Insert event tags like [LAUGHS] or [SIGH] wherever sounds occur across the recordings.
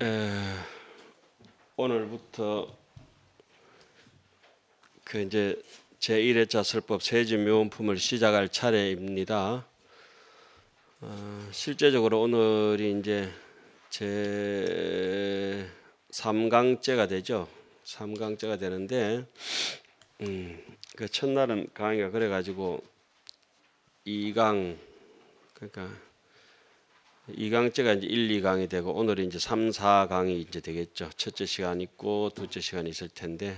에, 예. 오늘부터 그 이제 제1회자 설법 세지 묘원품을 시작할 차례입니다. 어, 실제적으로 오늘이 이제 제 3강째가 되죠. 3강째가 되는데 음, 그 첫날은 강의가 그래가지고 2강 그러니까 2강째가 이제 1, 2강이 되고 오늘은 이제 3, 4강이 이제 되겠죠. 첫째 시간 있고 둘째 시간 있을 텐데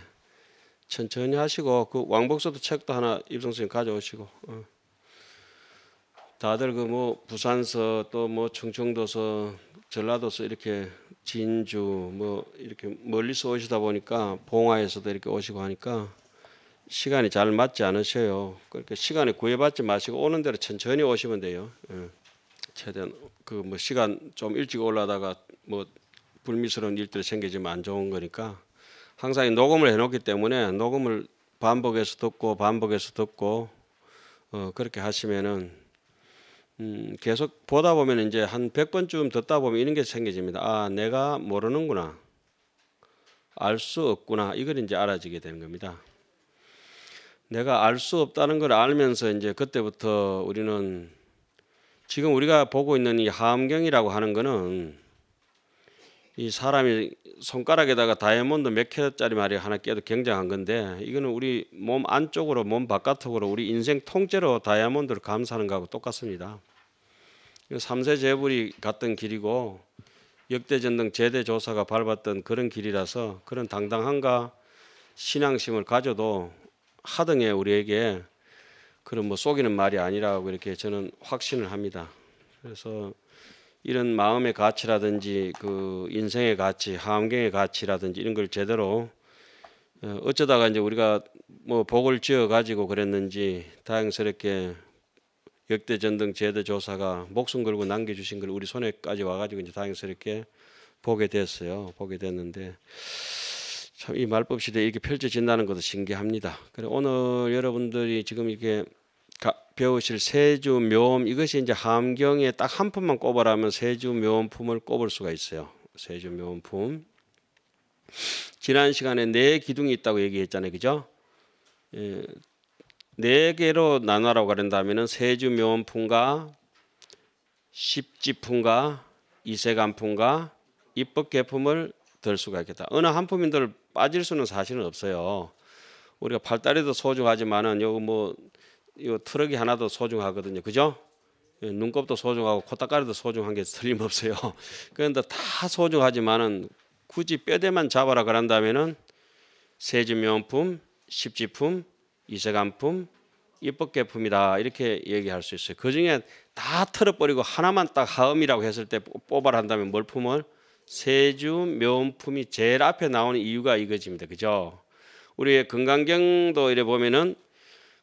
천천히 하시고 그 왕복서도 책도 하나 입성 선생님 가져오시고 어. 다들 그 뭐 부산서 또 뭐 충청도서 전라도서 이렇게 진주 뭐 이렇게 멀리서 오시다 보니까 봉화에서도 이렇게 오시고 하니까 시간이 잘 맞지 않으셔요. 그러니까 시간에 구애받지 마시고 오는 대로 천천히 오시면 돼요. 어. 최대한 그 뭐 시간 좀 일찍 올라다가 뭐 불미스러운 일들이 생기지만 안 좋은 거니까 항상 녹음을 해놓기 때문에 녹음을 반복해서 듣고 반복해서 듣고 어 그렇게 하시면은 음 계속 보다 보면 이제 한1 0 0번쯤 듣다 보면 이런 게 생겨집니다. 아 내가 모르는구나. 알 수 없구나. 이걸 이제 알아지게 되는 겁니다. 내가 알 수 없다는 걸 알면서 이제 그때부터 우리는 지금 우리가 보고 있는 이함경이라고 하는 거는 이 사람이 손가락에다가 다이아몬드 몇 캐럿짜리 말이 하나 깨도 굉장한 건데 이거는 우리 몸 안쪽으로 몸 바깥으로 우리 인생 통째로 다이아몬드를 감싸는 거하고 똑같습니다. 삼세 제불이 갔던 길이고 역대전등 제대 조사가 밟았던 그런 길이라서 그런 당당함과 신앙심을 가져도 하등에 우리에게 그런 뭐 속이는 말이 아니라고 이렇게 저는 확신을 합니다. 그래서 이런 마음의 가치라든지 그 인생의 가치, 환경의 가치라든지 이런 걸 제대로 어, 어쩌다가 이제 우리가 뭐 복을 지어 가지고 그랬는지 다행스럽게 역대 전등 제대 조사가 목숨 걸고 남겨주신 걸 우리 손에까지 와가지고 이제 다행스럽게 보게 됐어요. 보게 됐는데 참 이 말법 시대에 이렇게 펼쳐진다는 것도 신기합니다. 그래 오늘 여러분들이 지금 이렇게 배우실 세주 묘음 이것이 이제 함경에 딱 한 품만 꼽으라면 세주 묘음품을 꼽을 수가 있어요. 세주 묘음품. 지난 시간에 네 기둥이 있다고 얘기했잖아요. 그죠? 예, 네 개로 나눠라고 그런다면 세주 묘음품과 십지품과 이세간품과 입법 개품을 들 수가 있겠다. 어느 한 품인들 빠질 수는 사실은 없어요. 우리가 팔다리도 소중하지만은 요거 뭐 이거 트럭이 하나도 소중하거든요. 그죠? 예, 눈곱도 소중하고 코딱가리도 소중한 게 틀림없어요. [LAUGHS] 그런데 다 소중하지만은 굳이 뼈대만 잡아라 그런다면은 세제명품, 십지품, 이색안품, 입쁘게품이다 이렇게 얘기할 수 있어요. 그 중에 다틀어버리고 하나만 딱 하음이라고 했을 때 뽑아라 한다면 뭘 품을? 세주 명품이 제일 앞에 나오는 이유가 이거입니다. 지 그죠? 우리의 건강경도 이래 보면은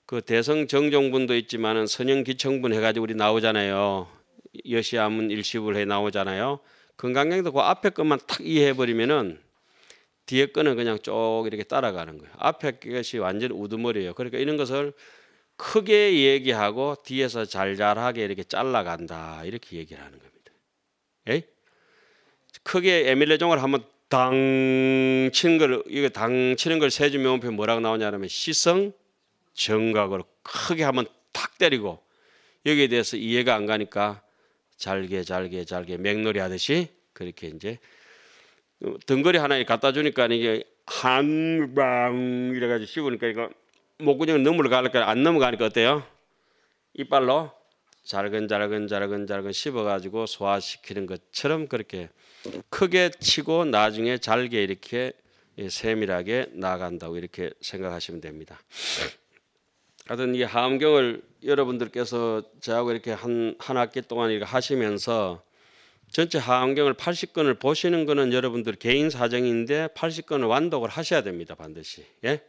그 대성 정종분도 있지만은 선영 기청분 해가지고 우리 나오잖아요. 여시아문 일시불 해 나오잖아요. 건강경도 그 앞에 것만 탁 이해해 버리면은 뒤에 거는 그냥 쭉 이렇게 따라가는 거예요. 앞에 것이 완전 우두머리예요. 그러니까 이런 것을 크게 얘기하고 뒤에서 잘잘하게 이렇게 잘라간다 이렇게 얘기를 하는 겁니다. 에이? 크게 에밀레종을 한번 당 치는 걸 이거 당 치는 걸 세주 명언표 그 뭐라고 나오냐면 시성 정각으로 크게 한번 탁 때리고 여기에 대해서 이해가 안 가니까 잘게 잘게 잘게 맥놀이 하듯이 그렇게 이제 등거리 하나에 갖다 주니까 이게 한방 이래가지고 씹으니까 이거 목구멍 넘어가니까 안 넘어가니까 어때요? 이빨로 잘근잘근잘근잘근 씹어가지고 소화시키는 것처럼 그렇게 크게 치고 나중에 잘게 이렇게 예, 세밀하게 나간다고 이렇게 생각하시면 됩니다. 하여튼 이 하암경을 여러분들께서 저하고 이렇게 한, 한 학기 동안 이렇게 하시면서 전체 하암경을 8 0권을 보시는 거는 여러분들 개인 사정인데 8 0권을 완독을 하셔야 됩니다. 반드시. 예?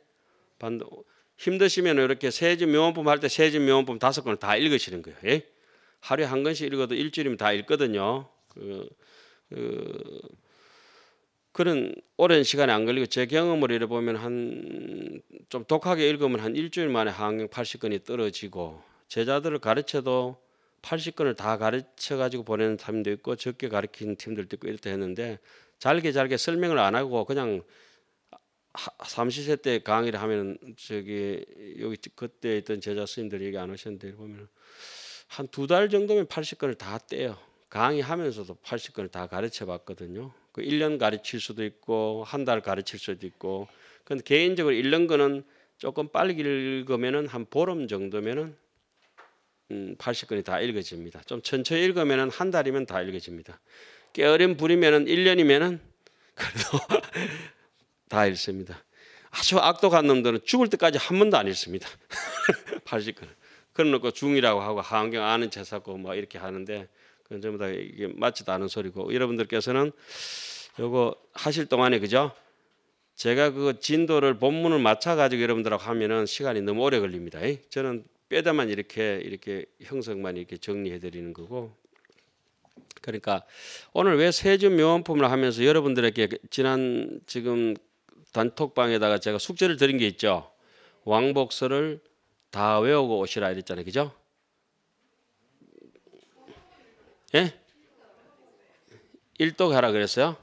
반독. 힘드시면 이렇게 세지 명언품 할 때 세지 명언품 다섯 권을 다 읽으시는 거예요. 예? 하루에 한 권씩 읽어도 일주일이면 다 읽거든요. 그, 그 그런 오랜 시간이 안 걸리고 제 경험을 이래보면 한 좀 독하게 읽으면 한 일주일 만에 한경 80건이 떨어지고 제자들을 가르쳐도 80건을 다 가르쳐 가지고 보내는 팀도 있고 적게 가르친 팀들도 있고 이렇다 했는데 잘게 잘게 설명을 안 하고 그냥 삼시세 때 강의를 하면 저기 여기 그때 있던 제자 스님들 얘기 안 오셨는데 보면 한 두 달 정도면 80건을 다 떼요. 강의하면서도 80건을 다 가르쳐 봤거든요. 그 1년 가르칠 수도 있고 한 달 가르칠 수도 있고 근데 개인적으로 읽는 거는 조금 빨리 읽으면은 한 보름 정도면은 음, 80권이 다 읽어집니다. 좀 천천히 읽으면은 한 달이면 다 읽어집니다. 깨어름 부리면은 1년이면은 그래도 [LAUGHS] 다 읽습니다. 아주 악독한 놈들은 죽을 때까지 한 번도 안 읽습니다. 80권. [LAUGHS] 그런 놓고 중이라고 하고 하안경 아는 채 사고 뭐 이렇게 하는데 그건 전부 다 이게 맞지도 않은 소리고 여러분들께서는 요거 하실 동안에 그죠? 제가 그 진도를 본문을 맞춰 가지고 여러분들하고 하면은 시간이 너무 오래 걸립니다. 저는 뼈다만 이렇게 이렇게 형성만 이렇게 정리해 드리는 거고 그러니까 오늘 왜 세주 묘원품을 하면서 여러분들에게 지난 지금 단톡방에다가 제가 숙제를 드린 게 있죠. 왕복서를 다 외우고 오시라 이랬잖아요. 그죠? 예? 1도 가라 그랬어요?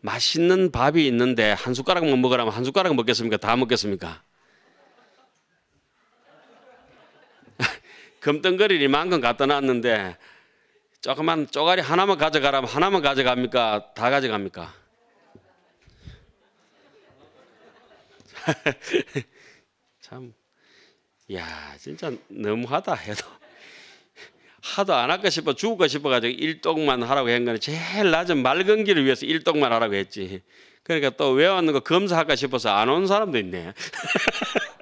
맛있는 밥이 있는데 한 숟가락만 먹으라면 한 숟가락 먹겠습니까? 다 먹겠습니까? [LAUGHS] 금덩거리를 이만큼 갖다 놨는데 조그만 쪼가리 하나만 가져가라면 하나만 가져갑니까? 다 가져갑니까? [LAUGHS] 참, 야 진짜 너무하다 해도. 하도 안 할까 싶어 죽을까 싶어가지고 일동만 하라고 한 거는 제일 낮은 맑은 길을 위해서 일동만 하라고 했지. 그러니까 또 왜 왔는 거 검사할까 싶어서 안 온 사람도 있네.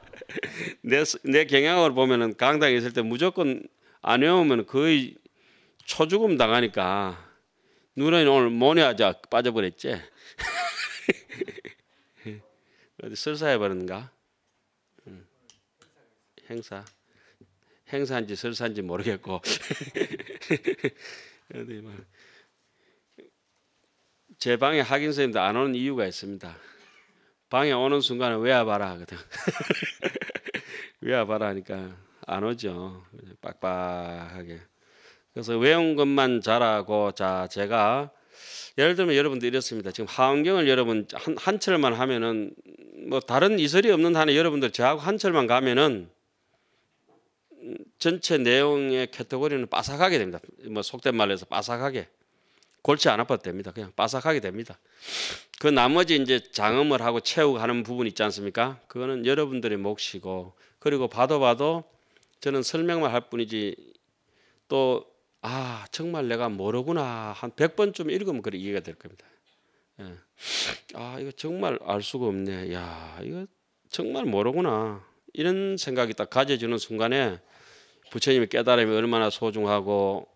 [LAUGHS] 내, 내 경향으로 보면은 강당에 있을 때 무조건 안 외우면 거의 초죽음 당하니까 누나는 오늘 모녀하자 빠져버렸지. [LAUGHS] 어디 설사해버렸는가? 응. 행사. 행사인지 설사인지 모르겠고 [LAUGHS] 제 방에 학인 선생님도 안 오는 이유가 있습니다. 방에 오는 순간에 왜 와봐라 하거든. [LAUGHS] 왜 와봐라 하니까 안 오죠. 빡빡하게. 그래서 외운 것만 잘하고 자 제가 예를 들면 여러분들 이렇습니다. 지금 하원경을 여러분 한, 한 철만 하면은 뭐 다른 이설이 없는 한에 여러분들 저하고 한 철만 가면은 전체 내용의 캐터고리는 빠삭하게 됩니다. 뭐 속된 말해서 로 빠삭하게 골치 안 아파도 됩니다. 그냥 빠삭하게 됩니다. 그 나머지 이제 장음을 하고 채우고 하는 부분 있지 않습니까? 그거는 여러분들의 몫이고 그리고 봐도 봐도 저는 설명만 할 뿐이지 또 아, 정말 내가 모르구나. 한 100번쯤 읽으면 그래 이해가 될 겁니다. 예. 아, 이거 정말 알 수가 없네. 야, 이거 정말 모르구나. 이런 생각이 딱 가져지는 순간에 부처님의 깨달음이 얼마나 소중하고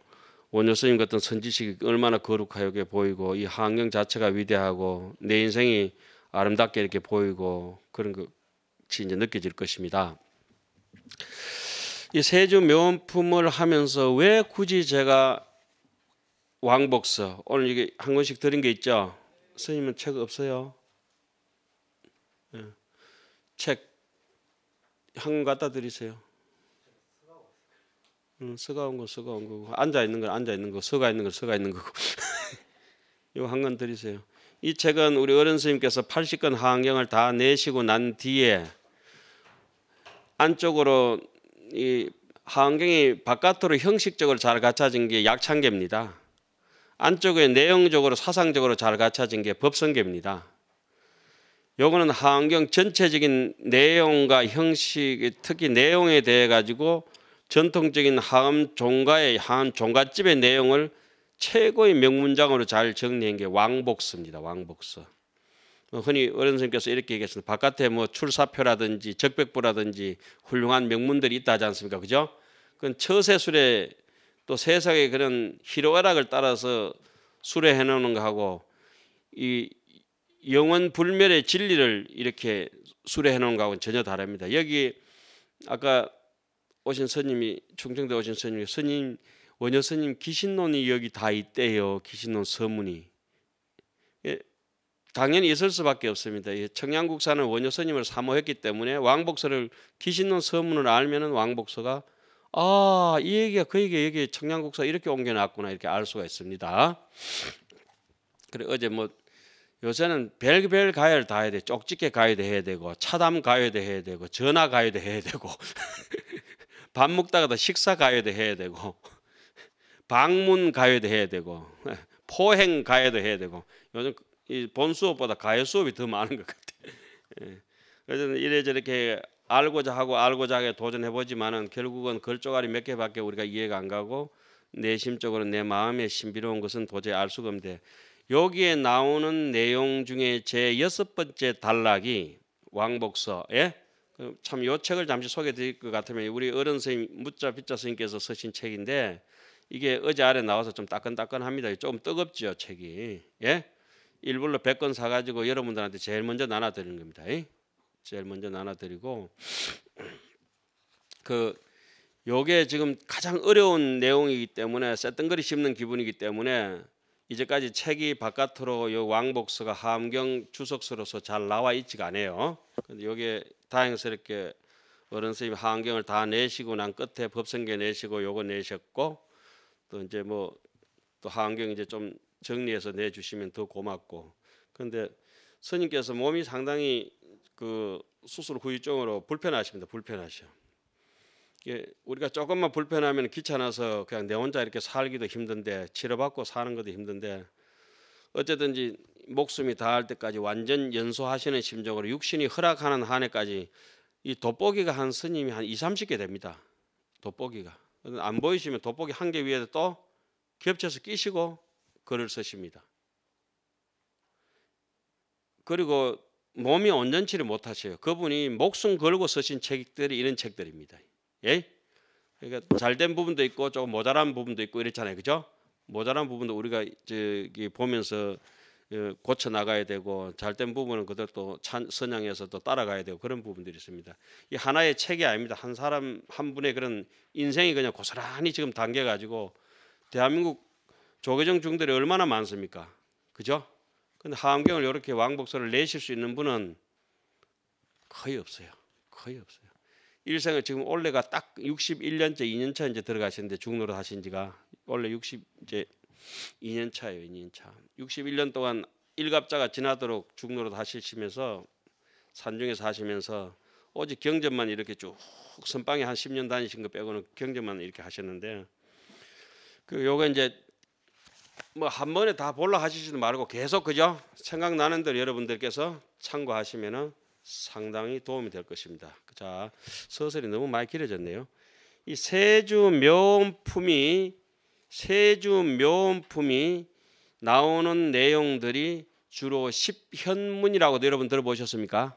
원효스님 같은 선지식이 얼마나 거룩하게 보이고 이 환경 자체가 위대하고 내 인생이 아름답게 이렇게 보이고 그런 것이 이제 느껴질 것입니다. 이 세주 묘원품을 하면서 왜 굳이 제가 왕복서 오늘 이게 한 권씩 드린 게 있죠? 스님은 책 없어요? 예. 책한 권 갖다 드리세요. 응, 서가온 거 서가온 거고 앉아 있는 거 앉아 있는 거 서가 있는 거 서가 있는 거고 이거 한건 드리세요. 이 책은 우리 어른 스님께서 80권 하안경을 다 내시고 난 뒤에 안쪽으로 이 하안경이 바깥으로 형식적으로 잘 갖춰진 게 약창계입니다. 안쪽에 내용적으로 사상적으로 잘 갖춰진 게 법성계입니다. 요거는 하안경 전체적인 내용과 형식, 특히 내용에 대해 가지고 전통적인 하 종가의 하 종가집의 내용을 최고의 명문장으로 잘 정리한 게 왕복서입니다. 왕복서. 뭐 흔히 어른 선생님께서 이렇게 얘기했습니다. 바깥에 뭐 출사표라든지 적백부라든지 훌륭한 명문들이 있다 하지 않습니까? 그죠? 그건 처세술에 또 세상의 그런 희로애락을 따라서 수레해 놓는 거하고 이 영원 불멸의 진리를 이렇게 수레해 놓은 거하고는 전혀 다릅니다. 여기 아까 오신 스님이 충청대 오신 스님이 스님 원효 스님 귀신론이 여기 다 있대요. 귀신론 서문이 예, 당연히 있을 수밖에 없습니다. 예, 청양국사는 원효 스님을 사모했기 때문에 왕복서를 귀신론 서문을 알면은 왕복서가 아, 이 얘기가 그 얘기가 여기 청양국사 이렇게 옮겨놨구나 이렇게 알 수가 있습니다. 그래 어제 뭐 요새는 별별 가열 다 해야 돼. 쪽집게 가열도 해야 되고 차담 가열도 해야 되고 전화 가열도 해야 되고 [LAUGHS] 밥 먹다가 도 식사 가야도 해야 되고 [LAUGHS] 방문 가야도 해야 되고 [LAUGHS] 포행 가야도 해야 되고 요즘 이 본 수업보다 가요 수업이 더 많은 것 같아요. [LAUGHS] 예. 그래서 이래저렇게 알고자 하고 알고자 하게 도전해 보지만은 결국은 글조가리 몇 개밖에 우리가 이해가 안 가고 내심적으로 내 마음의 신비로운 것은 도저히 알 수가 없는데 여기에 나오는 내용 중에 제 여섯 번째 단락이 왕복서에 그 참요 책을 잠시 소개해 드릴 것 같으면 우리 어른 선생님 무자 빗자 선생님께서 쓰신 책인데 이게 어제 아래 나와서 좀 따끈따끈합니다. 조금 뜨겁죠 책이. 예? 일부러 100권 사가지고 여러분들한테 제일 먼저 나눠드리는 겁니다. 제일 먼저 나눠드리고 [CLEARS THROAT] 그 요게 지금 가장 어려운 내용이기 때문에 쇳덩거리 씹는 기분이기 때문에 이제까지 책이 바깥으로 요 왕복서가 함경 주석서로서 잘 나와 있지가 않아요. 근데 요게 다행스럽게 어른 스생님하경을다 내시고 난 끝에 법성계 내시고 요거 내셨고 또 이제 뭐 또하경 이제 좀 정리해서 내주시면 더 고맙고 근데 스님께서 몸이 상당히 그 수술 후유증으로 불편하십니다 불편하셔 이게 우리가 조금만 불편하면 귀찮아서 그냥 내 혼자 이렇게 살기도 힘든데 치료받고 사는 것도 힘든데 어쨌든지 목숨이 다할 때까지 완전 연소하시는 심정으로 육신이 허락하는 한해까지 이 돋보기가 한 스님이 한 2, 30개 됩니다. 돋보기가. 안 보이시면 돋보기 한 개 위에 또 겹쳐서 끼시고 글을 쓰십니다. 그리고 몸이 온전치를 못하세요 그분이 목숨 걸고 쓰신 책들이 이런 책들입니다. 예? 그러니까 잘된 부분도 있고 조금 모자란 부분도 있고 이렇잖아요. 그죠? 모자란 부분도 우리가 저기 보면서 그 고쳐 나가야 되고 잘된 부분은 그대로또 선양해서 또 따라가야 되고 그런 부분들이 있습니다. 이 하나의 책이 아닙니다. 한 사람 한 분의 그런 인생이 그냥 고스란히 지금 당겨 가지고 대한민국 조계종 중들이 얼마나 많습니까? 그죠? 근데 하암경을 이렇게 왕복서를 내실 수 있는 분은 거의 없어요. 거의 없어요. 일생을 지금 올해가 딱 61년째 2년 차 이제 들어가시는데 중노를 하신 지가 원래 60 이제 2년 차예요. 2년 차. 61년 동안 일갑자가 지나도록 중로로 다시시면서 산중에 사시면서 오직 경전만 이렇게 쭉 선방에 한 10년 다니신 거 빼고는 경전만 이렇게 하셨는데 그 요거 이제 뭐 한 번에 다 볼라 하시지도 말고 계속 그죠? 생각나는 대로 여러분들께서 참고하시면은 상당히 도움이 될 것입니다. 자, 서설이 너무 많이 길어졌네요. 이 세주 명품이 세주 묘품이 음 나오는 내용들이 주로 십현문이라고 여러분 들어보셨습니까?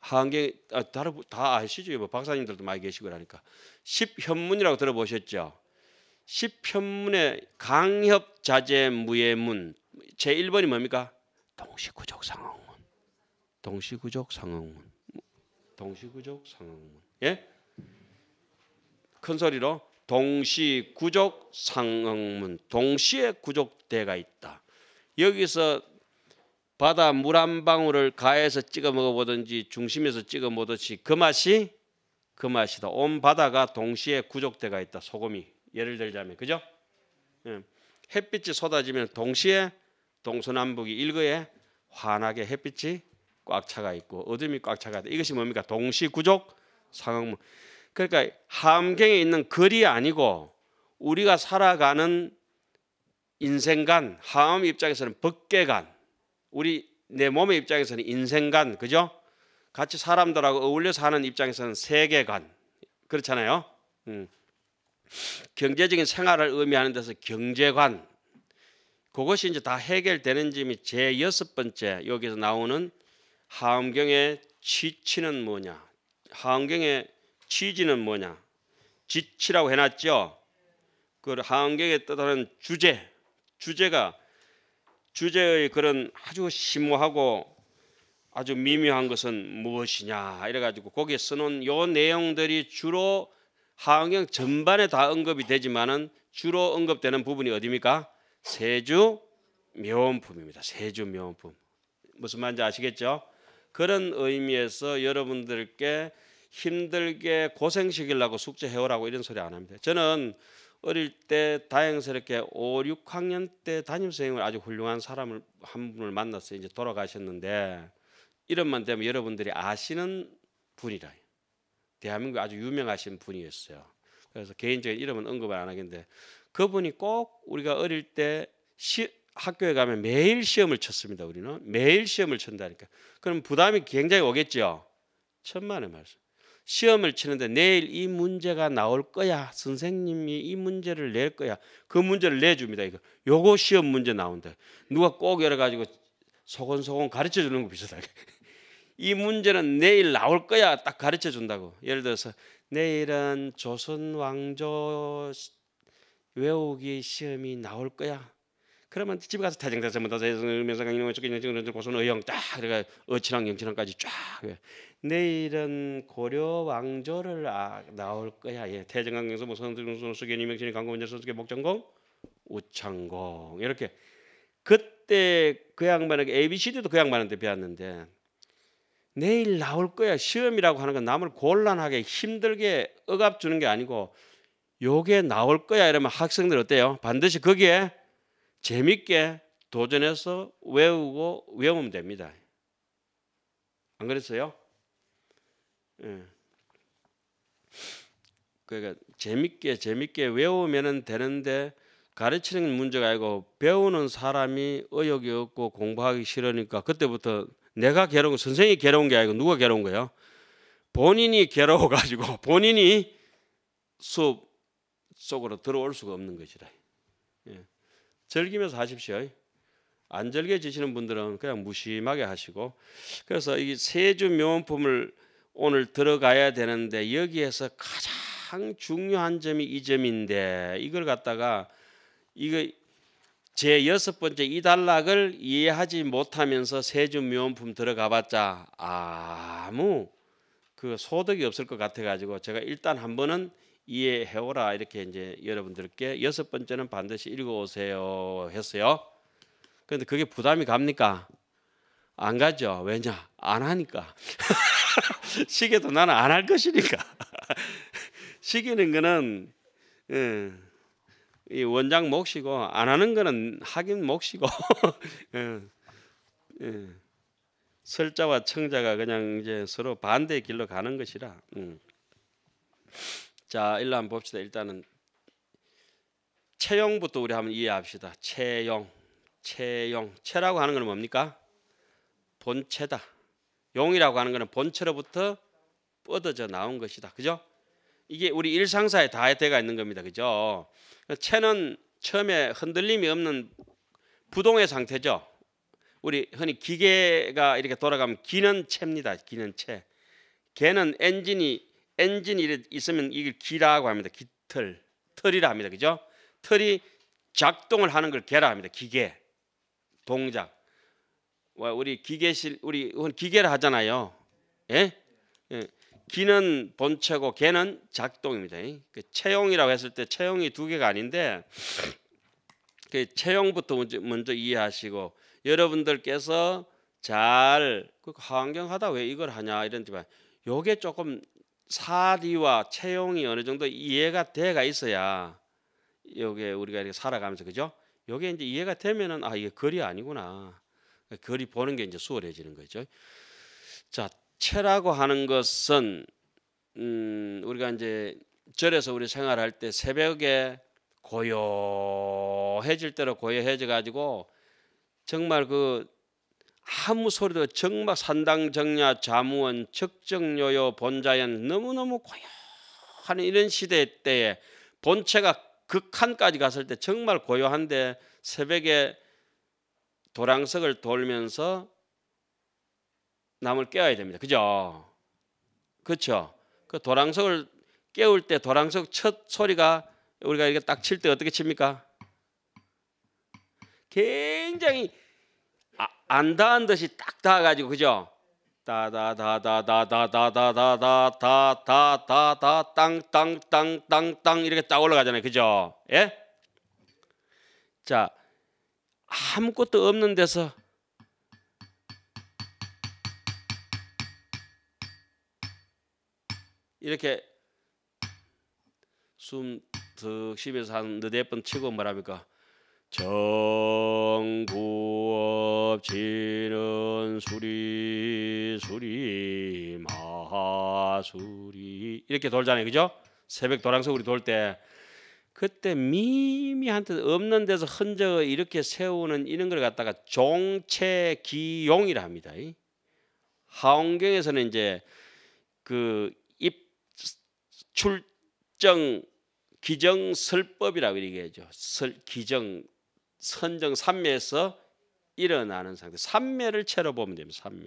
한경 아, 다, 다 아시죠? 뭐 박사님들도 많이 계시고 그러니까 십현문이라고 들어보셨죠? 십현문의 강협 자제 무예문 제 1번이 뭡니까? 동시구족 상황문 동시구족 상황문 뭐, 동시구족 상황문 예? 큰 소리로 동시 구족 상응문 동시에 구족대가 있다. 여기서 바다 물 한 방울을 가에서 찍어 먹어보든지 중심에서 찍어 먹듯이 그 맛이 그 맛이다. 온 바다가 동시에 구족대가 있다. 소금이 예를 들자면 그죠? 예. 햇빛이 쏟아지면 동시에 동서남북이 일거에 환하게 햇빛이 꽉 차가 있고 어둠이 꽉 차가 있다. 이것이 뭡니까? 동시 구족 상응문. 그러니까 함경에 있는 글이 아니고 우리가 살아가는 인생관, 함 입장에서는 법계관, 우리 내 몸의 입장에서는 인생관, 그죠? 같이 사람들하고 어울려 사는 입장에서는 세계관, 그렇잖아요. 음. 경제적인 생활을 의미하는 데서 경제관, 그것이 이제 다 해결되는 점이 제 여섯 번째 여기서 나오는 함경의취치는 뭐냐? 함경의 취지는 뭐냐? 지치라고 해놨죠. 그 하은경에 뜻하는 주제, 주제가 주제의 그런 아주 심오하고 아주 미묘한 것은 무엇이냐 이래가지고 거기에 쓰는 요 내용들이 주로 하은경 전반에 다 언급이 되지만은 주로 언급되는 부분이 어디입니까? 세주 묘원품입니다. 세주 묘원품 무슨 말인지 아시겠죠? 그런 의미에서 여러분들께 힘들게 고생시키려고 숙제해오라고 이런 소리 안 합니다. 저는 어릴 때 다행스럽게 5, 6학년 때 담임선생님을 아주 훌륭한 사람을 한 분을 만났어요. 이제 돌아가셨는데 이름만 되면 여러분들이 아시는 분이라 대한민국 아주 유명하신 분이었어요. 그래서 개인적인 이름은 언급을 안 하겠는데 그분이 꼭 우리가 어릴 때 시, 학교에 가면 매일 시험을 쳤습니다. 우리는 매일 시험을 친다니까. 그럼 부담이 굉장히 오겠죠. 천만의 말씀. 시험을 치는데 내일 이 문제가 나올 거야. 선생님이 이 문제를 낼 거야. 그 문제를 내줍니다. 이거 요거 시험 문제 나온다. 누가 꼭 열어가지고 소곤소곤 가르쳐 주는 거 비슷하게. [LAUGHS] 이 문제는 내일 나올 거야. 딱 가르쳐 준다고. 예를 들어서 내일은 조선 왕조 외우기 시험이 나올 거야. 그러면 집에 가서 태정대사 문다사 예 명상 강령 어쩌고 이런 고소는 의형 딱 그래가 어친왕 영친왕까지 쫙. 내일은 고려 왕조를 아, 나올 거야. 예, 태정강경서 무선등수수계 뭐 이명신이 강고문제 소수계 목전공 우창공 이렇게 그때 그 양반에게 ABCD도 그 양반한테 배웠는데 내일 나올 거야 시험이라고 하는 건 남을 곤란하게 힘들게 억압 주는 게 아니고 요게 나올 거야 이러면 학생들 어때요? 반드시 거기에 재밌게 도전해서 외우고 외우면 됩니다. 안 그랬어요? 예. 그러니까 재밌게 재밌게 외우면은 되는데 가르치는 문제가 아니고 배우는 사람이 의욕이 없고 공부하기 싫으니까 그때부터 내가 괴로운 선생이 괴로운 게 아니고 누가 괴로운 거예요? 본인이 [LAUGHS] 괴로워 가지고 본인이 수업 속으로 들어올 수가 없는 것이다 예. 즐기면서 하십시오. 안 즐겨지시는 분들은 그냥 무심하게 하시고 그래서 이 세주 명품을 오늘 들어가야 되는데 여기에서 가장 중요한 점이 이 점인데 이걸 갖다가 이거 제 여섯 번째 이 단락을 이해하지 못하면서 세주 묘원품 들어가봤자 아무 그 소득이 없을 것 같아가지고 제가 일단 한 번은 이해해오라 이렇게 이제 여러분들께 여섯 번째는 반드시 읽어오세요 했어요. 그런데 그게 부담이 갑니까? 안 가죠. 왜냐? 안 하니까. [LAUGHS] [LAUGHS] 시계도 나는 안 할 것이니까. [LAUGHS] 시기는 거는 예, 이 원장 몫이고 안 하는 거는 하긴 몫이고 [LAUGHS] 예, 예. 설자와 청자가 그냥 이제 서로 반대의 길로 가는 것이라. 음. 자, 일 한번 봅시다. 일단은 채용부터 우리 한번 이해합시다. 채용, 채용, 채라고 하는 건 뭡니까? 본체다. 용이라고 하는 것은 본체로부터 뻗어져 나온 것이다. 그죠? 이게 우리 일상사에 다 대가 있는 겁니다. 그죠? 채는 처음에 흔들림이 없는 부동의 상태죠. 우리 흔히 기계가 이렇게 돌아가면 기는 채입니다. 기는 채. 개는 엔진이 엔진이 있으면 이걸 기라고 합니다. 기틀, 털이라 합니다. 그죠? 털이 작동을 하는 걸 개라 합니다. 기계, 동작. 우리 기계실 우리 기계를 하잖아요. 예? 예. 기는 본체고 개는 작동입니다. 그 체형이라고 했을 때 체형이 두 개가 아닌데 그 체형부터 먼저, 먼저 이해하시고 여러분들께서 잘 그 환경하다 왜 이걸 하냐 이런 데만 요게 조금 사리와 채용이 어느 정도 이해가 돼가 있어야 요게 우리가 이렇게 살아가면서 그죠? 요게 이제 이해가 되면은 아 이게 거리 아니구나 그러니까 거리 보는 게 이제 수월해지는 거죠. 자, 체라고 하는 것은 음, 우리가 이제 절에서 우리 생활할 때 새벽에 고요해질 대로 고요해져 가지고 정말 그 아무 소리도 정말 산당정야 자무원 적정요요 본자연 너무너무 고요하는 이런 시대 때에 본체가 극한까지 갔을 때 정말 고요한데 새벽에 도랑석을 돌면서 남을 깨워야 됩니다. 그죠? 그렇죠? 그 도랑석을 깨울 때 도랑석 첫 소리가 우리가 이렇게 딱 칠 때 어떻게 칩니까? 굉장히 아, 안다은 듯이 딱 닿아가지고 그죠? 다다다다다다다다다다다다다 땅땅땅땅땅 이렇게 딱 올라가잖아요. 그죠? 예? 자, 아무것도 없는 데서 이렇게 숨득 쉬면서 한 너댓 번 치고 뭐랍니까? 정구 없지는 수리 수리 마수리 이렇게 돌잖아요. 그죠? 새벽 도랑서 우리 돌때 그때 미미한 뜻 없는 데서 흔적을 이렇게 세우는 이런 걸 갖다가 종체기용이라 합니다. 하원경에서는 이제 그 입출정 기정 설법이라고 얘기하죠. 설, 기정 선정 삼매에서 일어나는 상태. 삼매를 채로 보면 됩니다. 삼매.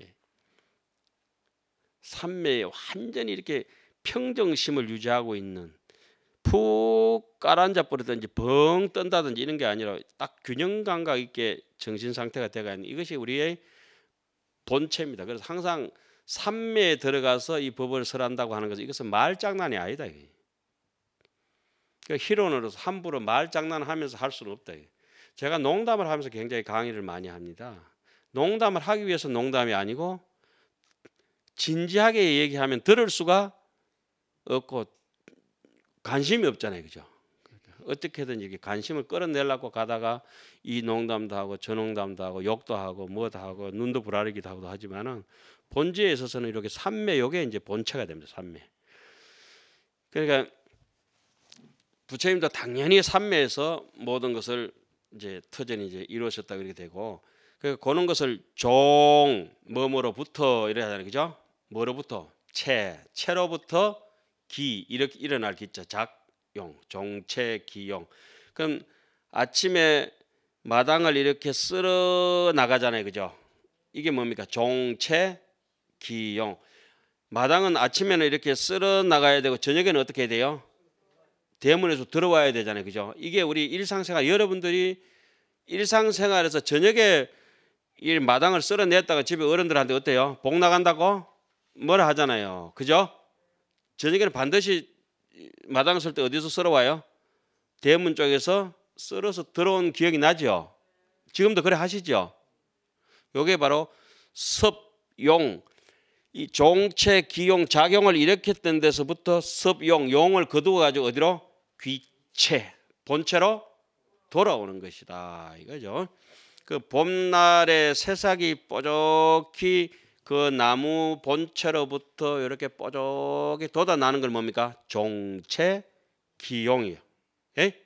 삼매에 완전히 이렇게 평정심을 유지하고 있는 푹가라앉아 버리든지 벙 떤다든지 이런 게 아니라 딱 균형 감각 있게 정신 상태가 돼가는 있 이것이 우리의 본체입니다. 그래서 항상 삼매에 들어가서 이 법을 설한다고 하는 것은 이것은 말장난이 아니다. 그러니까 희론으로서 함부로 말장난하면서 할 수는 없다. 제가 농담을 하면서 굉장히 강의를 많이 합니다. 농담을 하기 위해서 농담이 아니고 진지하게 얘기하면 들을 수가 없고 관심이 없잖아요, 그죠? 어떻게든 이렇게 관심을 끌어내려고 가다가 이 농담도 하고 저 농담도 하고 욕도 하고 뭐도 하고 눈도 부라리기도 하고 하지만은 본지에 있어서는 이렇게 삼매 요게 이제 본체가 됩니다. 삼매. 그러니까 부처님도 당연히 삼매에서 모든 것을 이제 터전이 이제 이루어졌다 그렇게 되고 그 고는 것을 종 뭐뭐로부터 이래야 되는 거죠. 뭐로부터 채 채로부터 기 이렇게 일어날 기자 작용 정체 기용 그럼 아침에 마당을 이렇게 쓸어 나가잖아요 그죠 이게 뭡니까 정체 기용 마당은 아침에는 이렇게 쓸어 나가야 되고 저녁에는 어떻게 해야 돼요 대문에서 들어와야 되잖아요 그죠 이게 우리 일상생활 여러분들이 일상생활에서 저녁에 이 마당을 쓸어냈다가 집에 어른들한테 어때요 복 나간다고 뭐라 하잖아요 그죠 저녁에는 반드시 마당 쓸 때 어디서 쓸어 와요? 대문 쪽에서 쓸어서 들어온 기억이 나죠. 지금도 그래 하시죠. 요게 바로 섭용 이 종체 기용 작용을 일으켰던 데서부터 섭용 용을 거두어 가지고 어디로 귀체 본체로 돌아오는 것이다 이거죠. 그 봄날의 새싹이 뽀족히 그 나무 본체로부터 이렇게 뽀족이 돋아나는 걸 뭡니까? 종체 기용이요. 에? 예?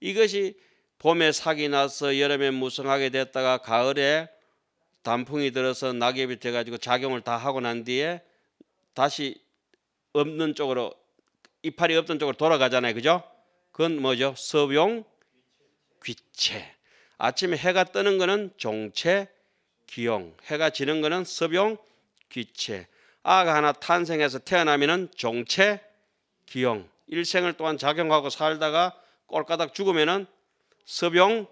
이것이 봄에 사기 나서 여름에 무성하게 됐다가 가을에 단풍이 들어서 낙엽이 돼가지고 작용을 다 하고 난 뒤에 다시 없는 쪽으로 이파리 없던 쪽으로 돌아가잖아요. 그죠? 그건 뭐죠? 섭용 귀체. 아침에 해가 뜨는 거는 종체 귀용 해가 지는 것은 섭용, 귀체 아가 하나 탄생해서 태어나면 종체, 귀용 일생을 또한 작용하고 살다가 꼴까닥 죽으면 섭용,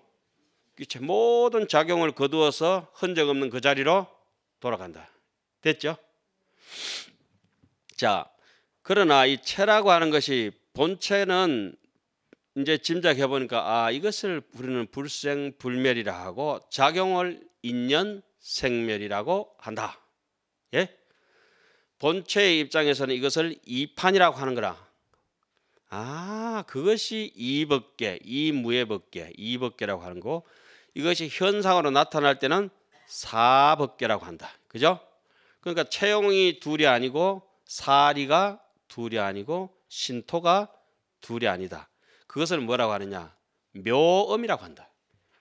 귀체 모든 작용을 거두어서 흔적 없는 그 자리로 돌아간다. 됐죠? 자, 그러나 이 체라고 하는 것이 본체는 이제 짐작해 보니까 아 이것을 우리는 불생불멸이라 하고 작용을 인연 생멸이라고 한다. 예? 본체의 입장에서는 이것을 이판이라고 하는 거라. 아, 그것이 이법계, 이무예법계, 이법계라고 하는 거. 이것이 현상으로 나타날 때는 사법계라고 한다. 그죠? 그러니까 채용이 둘이 아니고 사리가 둘이 아니고 신토가 둘이 아니다. 그것을 뭐라고 하느냐? 묘음이라고 한다.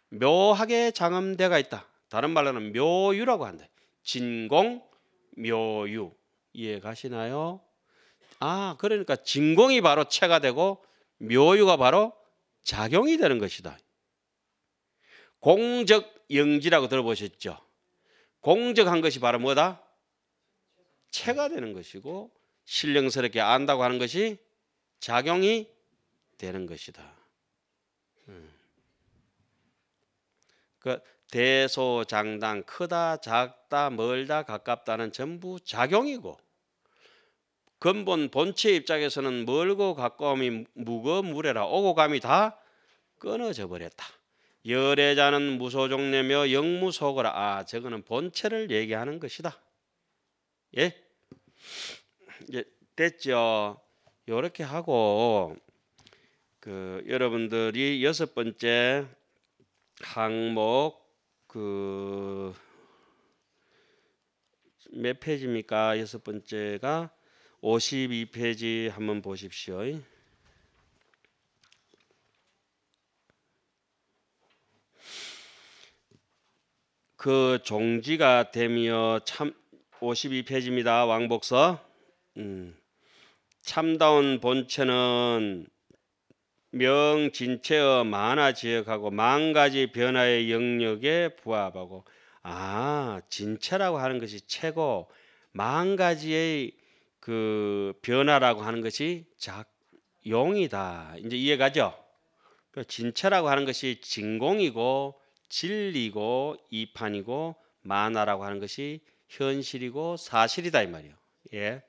묘하게 장엄대가 있다. 다른 말로는 묘유라고 한다. 진공 묘유 이해 가시나요? 아 그러니까 진공이 바로 체가 되고 묘유가 바로 작용이 되는 것이다. 공적 영지라고 들어보셨죠? 공적한 것이 바로 뭐다? 체가 되는 것이고 신령스럽게 안다고 하는 것이 작용이 되는 것이다. 음. 그 대소장당 크다 작다 멀다 가깝다는 전부 작용이고 근본 본체 입장에서는 멀고 가까움이 무거 무례라 오고 감이 다 끊어져 버렸다. 열애자는 무소종내며 영무소거라. 아 저거는 본체를 얘기하는 것이다. 예, 예 됐죠. 이렇게 하고 그 여러분들이 여섯 번째 항목 그몇 페이지입니까? 여섯 번째가 52페이지 한번 보십시오. 그 종지가 되며 참 52페이지입니다. 왕복서. 음. 참다운 본체는 명진체어 만화 지역하고 만 가지 변화의 영역에 부합하고 아 진체라고 하는 것이 최고 만 가지의 그 변화라고 하는 것이 작용이다 이제 이해가죠? 그 진체라고 하는 것이 진공이고 진리고 이판이고 만화라고 하는 것이 현실이고 사실이다 이 말이요. 예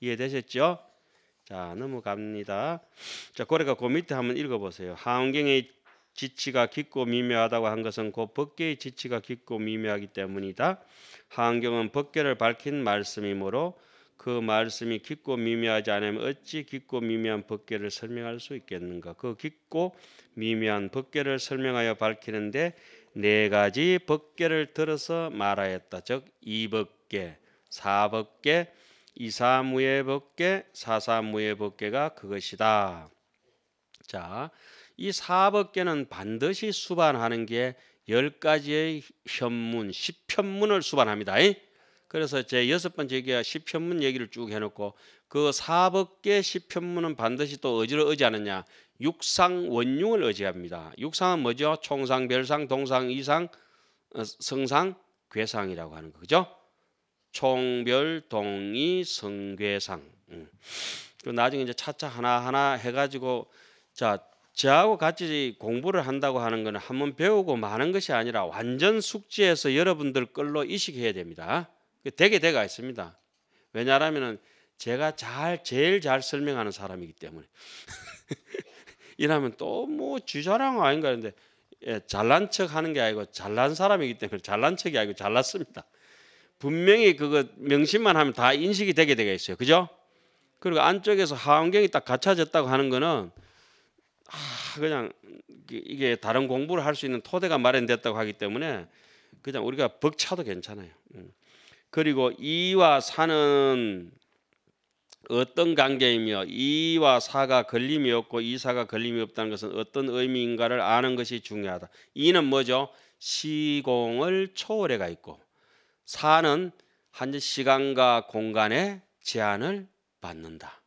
이해되셨죠? 자 넘어갑니다. 자 고래가 그 밑에 한번 읽어보세요. 하원경의 지치가 깊고 미묘하다고 한 것은 곧 법계의 지치가 깊고 미묘하기 때문이다. 하원경은 법계를 밝힌 말씀이므로 그 말씀이 깊고 미묘하지 않으면 어찌 깊고 미묘한 법계를 설명할 수 있겠는가? 그 깊고 미묘한 법계를 설명하여 밝히는데 네 가지 법계를 들어서 말하였다. 즉 이법계, 사법계, 이사무의 법계, 사사무의 법계가 그것이다. 자, 이 사법계는 반드시 수반하는 게 열가지의 현문, 시편문을 수반합니다. 그래서 제 여섯 번째 얘기가 시편문 얘기를 쭉 해놓고 그 사법계 시편문은 반드시 또 어디를 의지하느냐 육상 원융을 의지합니다. 육상은 뭐죠? 총상, 별상, 동상, 이상, 어, 성상, 괴상이라고 하는 거죠. 총별동의 성괴상. 음. 그 나중에 이제 차차 하나하나 해가지고 자 저하고 같이 공부를 한다고 하는 것은 한 번 배우고 마는 것이 아니라 완전 숙지해서 여러분들 끌로 이식해야 됩니다. 되게 그 대가 있습니다. 왜냐하면 제가 잘 제일 잘 설명하는 사람이기 때문에 [LAUGHS] 이러면 또 뭐 주자랑 아닌가 하는데 예, 잘난 척 하는 게 아니고 잘난 사람이기 때문에 잘난 척이 아니고 잘났습니다. 분명히 그거 명심만 하면 다 인식이 되게 되어 있어요. 그죠? 그리고 안쪽에서 하원경이 딱 갖춰졌다고 하는 거는 아, 그냥 그 이게 다른 공부를 할 수 있는 토대가 마련됐다고 하기 때문에 그냥 우리가 벅차도 괜찮아요. 음. 그리고 이와 사는 어떤 관계이며 이와 사가 걸림이 없고 이사가 걸림이 없다는 것은 어떤 의미인가를 아는 것이 중요하다. 이는 뭐죠? 시공을 초월해가 있고 사는 한 시간과 공간의 제한을 받는다.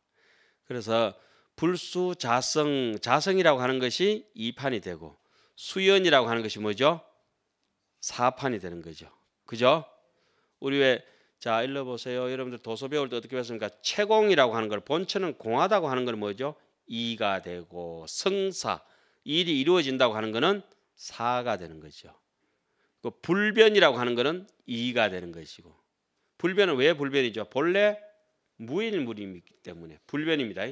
그래서 불수자성, 자성이라고 하는 것이 이판이 되고 수연이라고 하는 것이 뭐죠? 사판이 되는 거죠. 그죠? 우리 왜 자, 일러 보세요. 여러분들 도서 배울 때 어떻게 배웠습니까? 채공이라고 하는 걸 본체는 공하다고 하는 건 뭐죠? 이가 되고 성사, 일이 이루어진다고 하는 거는 사가 되는 거죠. 그 불변이라고 하는 것은 이가 되는 것이고 불변은 왜 불변이죠? 본래 무일무이기 때문에 불변입니다.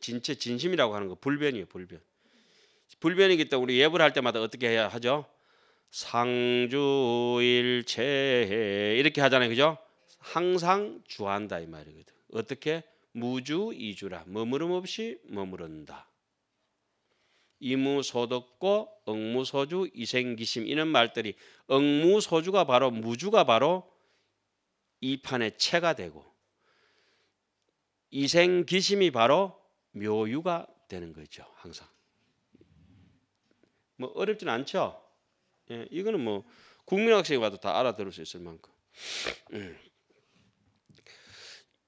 진체 진심이라고 하는 거 불변이에요. 불변. 불변이기 때문에 우리 예불할 때마다 어떻게 해야 하죠? 상주일체 이렇게 하잖아요. 그죠? 항상 주한다 이 말이거든. 어떻게 무주 이주라 머무름 없이 머무른다. 이무소득고 억무소주 이생기심 이런 말들이 억무소주가 바로 무주가 바로 이 판의 체가 되고 이생기심이 바로 묘유가 되는 거죠 항상 뭐 어렵진 않죠 예, 이거는 뭐 국민학생이 봐도다 알아들을 수 있을 만큼 음.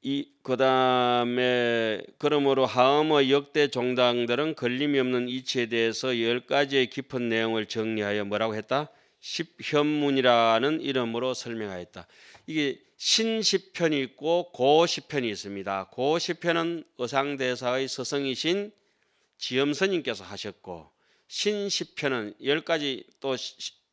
이 그다음에 그러므로 하엄의 역대 종당들은 걸림이 없는 이치에 대해서 열 가지의 깊은 내용을 정리하여 뭐라고 했다? 십현문이라는 이름으로 설명하였다. 이게 신십편이 있고 고시편이 있습니다. 고시편은 의상대사의 서성이신 지엄선님께서 하셨고 신십편은열 가지 또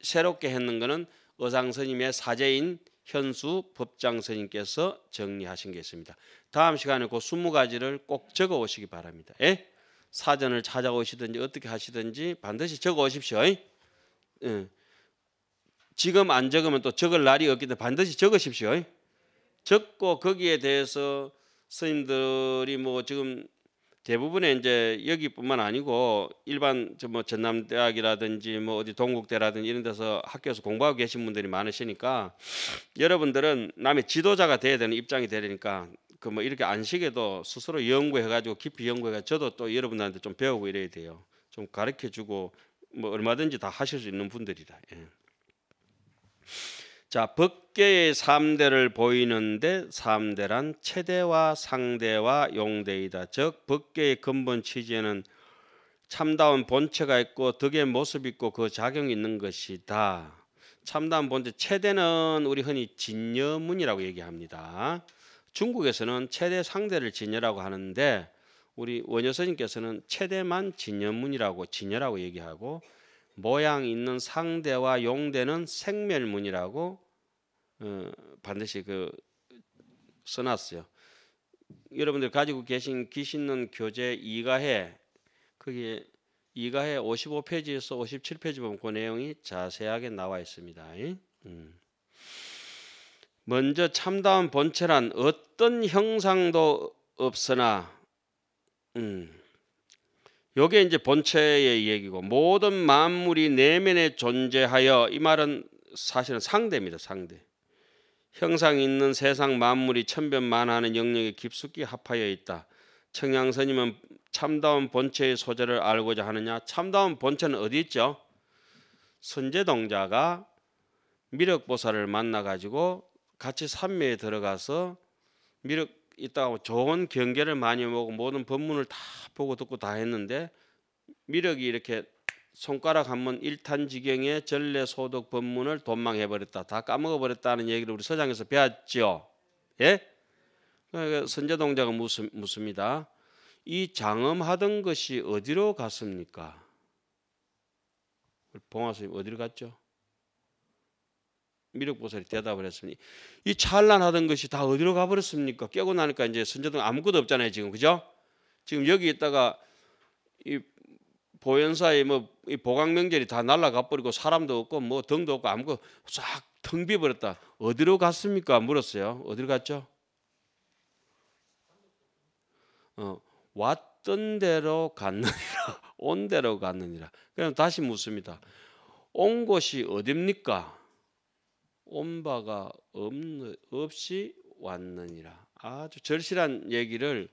새롭게 했는 것은 의상선님의 사제인 현수 법장 스님께서 정리하신 게 있습니다. 다음 시간에 그 20가지를 꼭 적어 오시기 바랍니다. 예? 사전을 찾아오시든지 어떻게 하시든지 반드시 적어 오십시오. 예? 예? 지금 안 적으면 또 적을 날이 없기 때문에 반드시 적으십시오. 예? 적고 거기에 대해서 스님들이 뭐 지금 대부분의 이제 여기뿐만 아니고 일반 저 뭐 전남대학이라든지 뭐 어디 동국대라든지 이런 데서 학교에서 공부하고 계신 분들이 많으시니까 여러분들은 남의 지도자가 돼야 되는 입장이 되니까 그 뭐 이렇게 안식에도 스스로 연구해 가지고 깊이 연구해 가지고 저도 또 여러분들한테 좀 배우고 이래야 돼요. 좀 가르쳐 주고 뭐 얼마든지 다 하실 수 있는 분들이다. 예. 자, 법계의 3대를 보이는데 3대란최대와 상대와 용대이다. 즉 법계의 근본 취지에는 참다운 본체가 있고 덕의 모습이 있고 그 작용이 있는 것이다. 참다운 본체 최대는 우리 흔히 진여문이라고 얘기합니다. 중국에서는 최대 상대를 진여라고 하는데 우리 원효선님께서는최대만 진여문이라고 진여라고 얘기하고 모양 있는 상대와 용대는 생멸문이라고 어, 반드시 그 써놨어요. 여러분들 가지고 계신 기신론 교재 이가해 거기에 가해 55페이지에서 57페이지 보면 그 내용이 자세하게 나와 있습니다. 음. 먼저 참다운 본체란 어떤 형상도 없으나 음. 요게 이제 본체의 얘기고 모든 만물이 내면에 존재하여 이 말은 사실은 상대입니다. 상대. 형상 있는 세상 만물이 천변만하는 영역에 깊숙이 합하여 있다. 청양선님은 참다운 본체의 소재를 알고자 하느냐? 참다운 본체는 어디 있죠? 선제동자가 미륵보살을 만나가지고 같이 산매에 들어가서 미륵 있다고 좋은 경계를 많이 보고 모든 법문을 다 보고 듣고 다 했는데 미륵이 이렇게 손가락 한 번 일탄 지경의 전례 소득 법문을 도망해 버렸다. 다 까먹어 버렸다는 얘기를 우리 서장에서 배웠죠 예? 그러니까 선제 동작은 무슨 묻습니다. 이 장엄하던 것이 어디로 갔습니까? 봉화 스님 어디로 갔죠? 미륵보살이 대답을 했습니다. 이 찬란하던 것이 다 어디로 가버렸습니까? 깨고 나니까 이제 선제동 아무것도 없잖아요 지금 그죠? 지금 여기 있다가 이 보현사에 뭐 보강명절이 다 날라가 버리고 사람도 없고 뭐 등도 없고 아무것도싹텅비버렸다 어디로 갔습니까? 물었어요. 어디로 갔죠? 어, 왔던 대로 갔느니라. [LAUGHS] 온 대로 갔느니라. 그럼 다시 묻습니다. 온 곳이 어딥니까? 온 바가 없, 없이 왔느니라. 아주 절실한 얘기를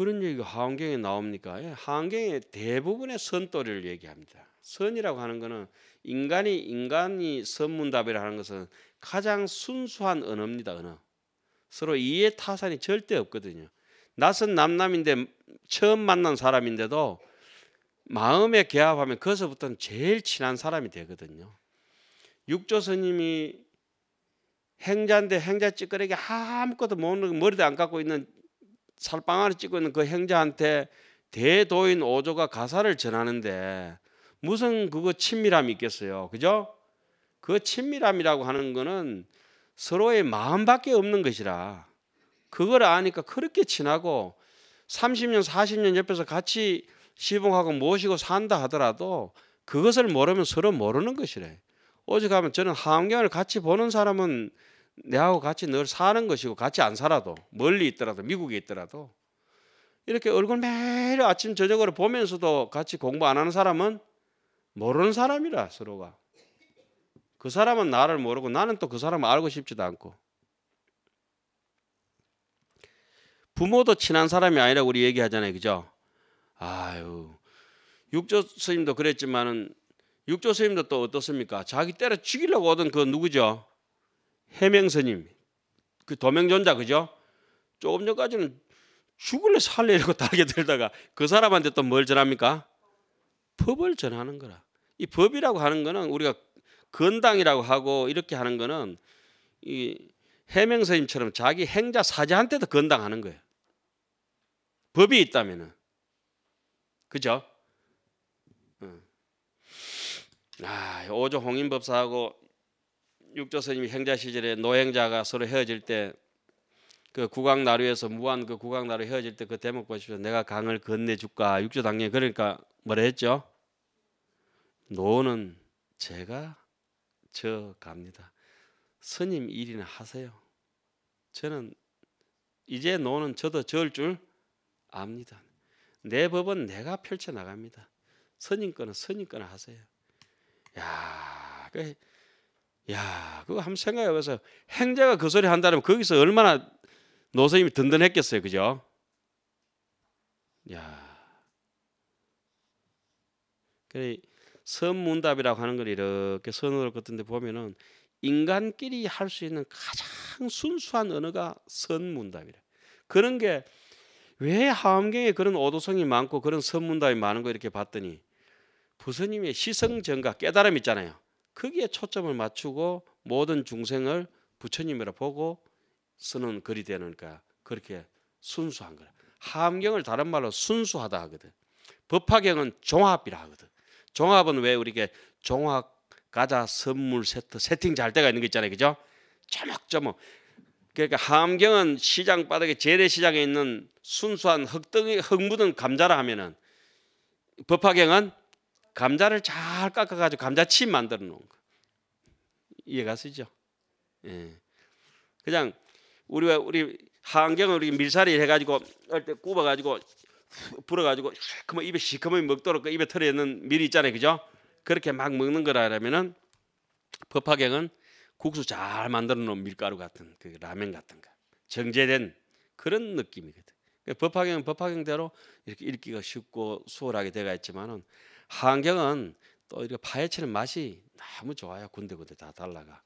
그런 얘기가 하원경에 나옵니까? 하원경의 예, 대부분의 선도를 얘기합니다. 선이라고 하는 것은 인간이 인간이 선문답이라 하는 것은 가장 순수한 언어입니다. 언어. 서로 이해 타산이 절대 없거든요. 낯선 남남인데 처음 만난 사람인데도 마음에 개합하면 거기서부터는 제일 친한 사람이 되거든요. 육조 스님이 행자인데 행자 찌끄기 아무것도 모르는 머리도 안 깎고 있는 살빵안을 찍고 있는 그 행자한테 대도인 오조가 가사를 전하는데 무슨 그거 친밀함이 있겠어요. 그죠? 그 친밀함이라고 하는 거는 서로의 마음밖에 없는 것이라 그걸 아니까 그렇게 친하고 30년 40년 옆에서 같이 시봉하고 모시고 산다 하더라도 그것을 모르면 서로 모르는 것이래. 오직 하면 저는 하암경을 같이 보는 사람은 내하고 같이 늘 사는 것이고 같이 안 살아도 멀리 있더라도 미국에 있더라도 이렇게 얼굴 매일 아침 저녁으로 보면서도 같이 공부 안 하는 사람은 모르는 사람이라 서로가 그 사람은 나를 모르고 나는 또 그 사람을 알고 싶지도 않고 부모도 친한 사람이 아니라 우리 얘기하잖아요 그죠 아유 육조 스님도 그랬지만은 육조 스님도 또 어떻습니까 자기 때려 죽이려고 오던 그 누구죠 해명선임그도명전자 그죠? 조금 전까지는 죽을래 살래 이러고 달게 들다가 그 사람한테 또 뭘 전합니까? 법을 전하는 거라. 이 법이라고 하는 거는 우리가 건당이라고 하고 이렇게 하는 거는 이해명선임처럼 자기 행자 사제한테도 건당하는 거예요. 법이 있다면은 그죠? 어. 아, 오조 홍인법사하고 육조선님이 행자 시절에 노행자가 서로 헤어질 때그 국왕 나루에서 무한 그 구강 나루 헤어질 때 그 대목 보십시오. 내가 강을 건네줄까. 육조 당연히 그러니까 뭐라 했죠? 노는 제가 저 갑니다. 스님 일이나 하세요. 저는 이제 노는 저도 저을 줄 압니다. 내 법은 내가 펼쳐 나갑니다. 스님 거는 스님 거나 하세요. 야, 그 야, 그거 한번 생각해 보세요. 행자가 그 소리 한다면 거기서 얼마나 노선님이 든든했겠어요, 그죠? 야, 그래 선문답이라고 하는 걸 이렇게 선언을 같은데 보면은 인간끼리 할 수 있는 가장 순수한 언어가 선문답이래. 그런 게 왜 하암경에 그런 오도성이 많고 그런 선문답이 많은 거 이렇게 봤더니 부처님의 시성정과 깨달음 있잖아요. 거기에 초점을 맞추고 모든 중생을 부처님이라 보고 쓰는 글이 되니까 그렇게 순수한 거라. 함경을 다른 말로 순수하다 하거든. 법화경은 종합이라 하거든. 종합은 왜 우리게 종합 가자 선물 세트 세팅 잘 때가 있는 거 있잖아요, 그죠? 조목조목. 그러니까 함경은 시장 바닥에 재래시장에 있는 순수한 흙덩이 흙 묻은 감자라 하면은 법화경은 감자를 잘 깎아가지고 감자칩 만들어 놓은 거. 이해가쓰죠 예. 그냥 우리가 우리 한경을 우리 밀살이 해가지고 할때 굽어가지고 불어가지고 시커먼 입에 시커먼 먹도록 입에 털에 있는 밀이 있잖아요, 그죠? 그렇게 막 먹는 거라면은 법화경은 국수 잘 만들어 놓은 밀가루 같은 그 라면 같은 거 정제된 그런 느낌이거든. 그 법화경은 법화경대로 이렇게 읽기가 쉽고 수월하게 되어 있지만은 한경은 또 이렇게 파헤치는 맛이 너무 좋아요. 군데군데 다 달라가.